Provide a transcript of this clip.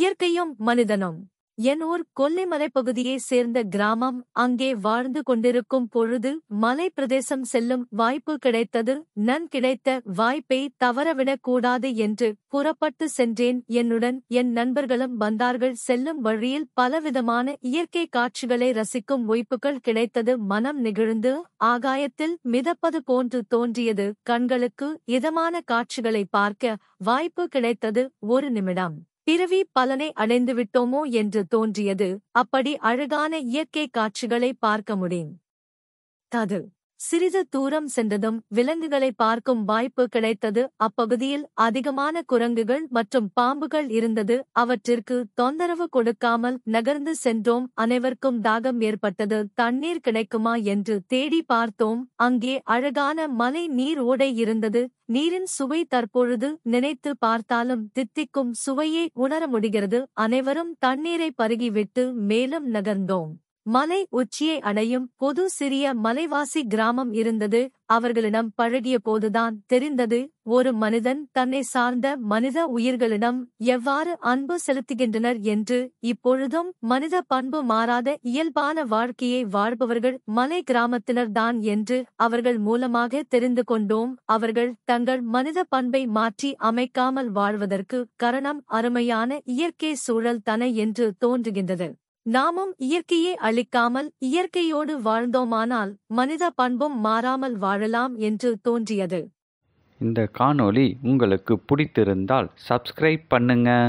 இயற்கையும் மனிதனும் என் ஊர் கொல்லிமலை பகுதியை சேர்ந்த கிராமம் அங்கே வாழ்ந்து கொண்டிருக்கும் பொழுது மலை பிரதேசம் செல்லும் வாய்ப்பு கிடைத்தது நன் கிடைத்த வாய்ப்பை தவறவிடக் கூடாது என்று புறப்பட்டு சென்றேன் என்னுடன் என் நண்பர்களும் வந்தார்கள் செல்லும் வழியில் பலவிதமான இயற்கை காட்சிகளை ரசிக்கும் ஒய்ப்புகள் கிடைத்தது மனம் நிகழ்ந்து ஆகாயத்தில் மிதப்பது போன்று தோன்றியது கண்களுக்கு இதமான காட்சிகளை பார்க்க வாய்ப்பு கிடைத்தது ஒரு நிமிடம் பிறவி பலனை அடைந்துவிட்டோமோ என்று தோன்றியது அப்படி அழகான இயற்கை காட்சிகளை பார்க்க முடியும் தது சிறிது தூரம் சென்றதும் விலங்குகளை பார்க்கும் வாய்ப்பு கிடைத்தது அப்பகுதியில் அதிகமான குரங்குகள் மற்றும் பாம்புகள் இருந்தது அவற்றிற்கு தொந்தரவு கொடுக்காமல் நகர்ந்து சென்றோம் அனைவருக்கும் தாகம் ஏற்பட்டது தண்ணீர் கிடைக்குமா என்று தேடி பார்த்தோம் அங்கே அழகான மலை நீர் ஓடை இருந்தது நீரின் சுவை தற்பொழுது நினைத்து பார்த்தாலும் தித்திக்கும் சுவையை உணர முடிகிறது அனைவரும் தண்ணீரை பருகிவிட்டு மேலும் நகர்ந்தோம் மலை உச்சியை அடையும் பொது சிறிய மலைவாசி கிராமம் இருந்தது அவர்களிடம் பழகிய போதுதான் தெரிந்தது ஒரு மனிதன் தன்னை சார்ந்த மனித உயிர்களிடம் எவ்வாறு அன்பு செலுத்துகின்றனர் என்று இப்பொழுதும் மனித பண்பு மாறாத இயல்பான வாழ்க்கையை வாழ்பவர்கள் மலை கிராமத்தினர்தான் என்று அவர்கள் மூலமாக தெரிந்து கொண்டோம் அவர்கள் தங்கள் மனித பண்பை மாற்றி அமைக்காமல் வாழ்வதற்கு கரணம் அருமையான இயற்கை சூழல் தன என்று தோன்றுகின்றது நாமும் இயற்கையை அழிக்காமல் இயற்கையோடு வாழ்ந்தோமானால் மனித பண்பும் மாறாமல் வாழலாம் என்று தோன்றியது இந்த காணொளி உங்களுக்கு பிடித்திருந்தால் சப்ஸ்கிரைப் பண்ணுங்க